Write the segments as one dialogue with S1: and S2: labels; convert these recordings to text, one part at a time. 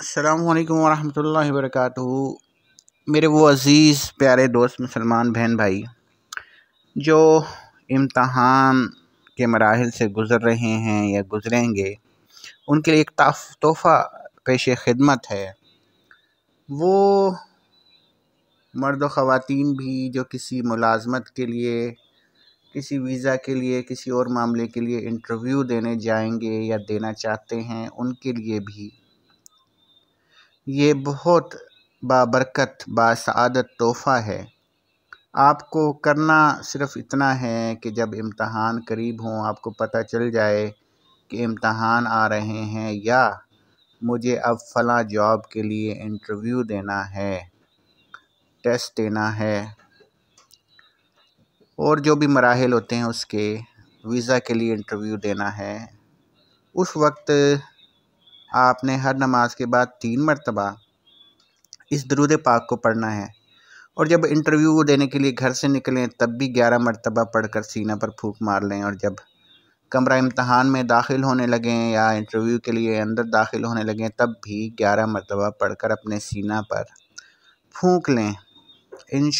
S1: अल्लाम वरहमल वर्क मेरे वो अज़ीज़ प्यारे दोस्त मुसलमान बहन भाई जो इम्तहान के मराहल से गुज़र रहे हैं या गुज़रेंगे उनके लिए एक तोहफ़ा पेश खिदमत है वो मर्द ख़वातीन भी जो किसी मुलाजमत के लिए किसी वीज़ा के लिए किसी और मामले के लिए इंटरव्यू देने जाएंगे या देना चाहते हैं उनके लिए भी ये बहुत बाबरकत बासदत तोहफ़ा है आपको करना सिर्फ इतना है कि जब इम्तहान करीब हों आपको पता चल जाए कि इम्तहान आ रहे हैं या मुझे अब फ़लाँ जॉब के लिए इंटरव्यू देना है टेस्ट देना है और जो भी मराहल होते हैं उसके वीज़ा के लिए इंटरव्यू देना है उस वक्त आपने हर नमाज के बाद तीन मरतबा इस दरूद पाक को पढ़ना है और जब इंटरव्यू देने के लिए घर से निकलें तब भी ग्यारह मरतबा पढ़कर सीना पर फूक मार लें और जब कमरा इम्तहान में दाखिल होने लगें या इंटरव्यू के लिए अंदर दाखिल होने लगें तब भी ग्यारह मरतबा पढ़कर अपने सीना पर फूक लें इन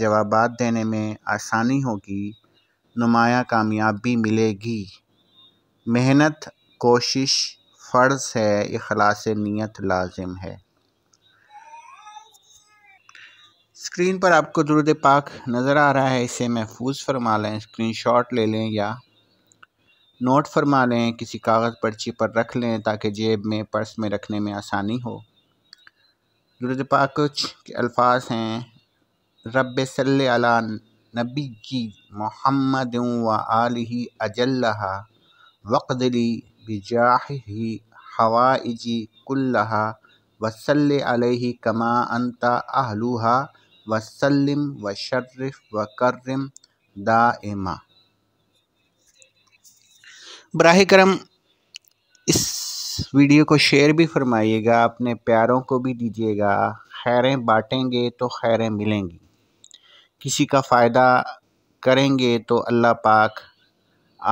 S1: जवाब देने में आसानी होगी नुमाया कामयाबी मिलेगी मेहनत कोशिश फ़र्ज़ है अखलास नीयत लाजिम है स्क्रीन पर आपको दुरुद पाक नज़र आ रहा है इसे महफूज फरमा लें स्क्रीन शॉट ले लें या नोट फरमा लें किसी कागज़ पर्ची पर रख लें ताकि जेब में पर्स में रखने में आसानी हो दुरुद पाक कुछ के अल्फाज हैं रब सल अला नबी की मोहम्मद व आल अजल्ला वक़दली हवा हवाइजी कुल्लहा वसल अलैहि कमा अंत अहलुहा वसल्लिम वशर्रफ दा दाइमा बरह करम इस वीडियो को शेयर भी फरमाइएगा अपने प्यारों को भी दीजिएगा खैरें बांटेंगे तो खैरें मिलेंगी किसी का फ़ायदा करेंगे तो अल्लाह पाक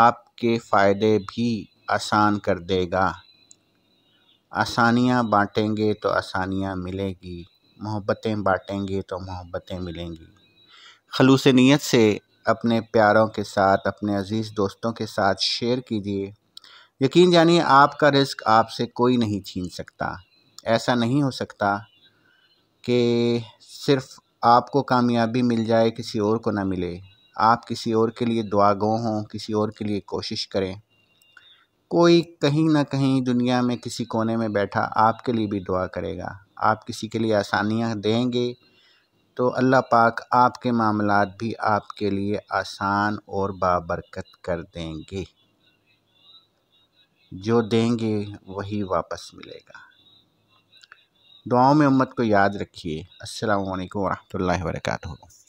S1: आपके फ़ायदे भी आसान कर देगा आसानियाँ बाँटेंगे तो आसानियाँ मिलेगी मोहब्बतें बाँटेंगे तो मोहब्बतें मिलेंगी खलूस नीयत से अपने प्यारों के साथ अपने अज़ीज़ दोस्तों के साथ शेयर कीजिए यकीन जानिए आपका रिस्क आपसे कोई नहीं छीन सकता ऐसा नहीं हो सकता कि सिर्फ आपको कामयाबी मिल जाए किसी और को ना मिले आप किसी और के लिए गो हों किसी और के लिए कोशिश करें कोई कहीं ना कहीं दुनिया में किसी कोने में बैठा आपके लिए भी दुआ करेगा आप किसी के लिए आसानियाँ देंगे तो अल्लाह पाक आपके मामला भी आपके लिए आसान और बाबरकत कर देंगे जो देंगे वही वापस मिलेगा दुआओं में उम्मत को याद रखिए अस्सलाम वालेकुम वरहमतुल्लाहि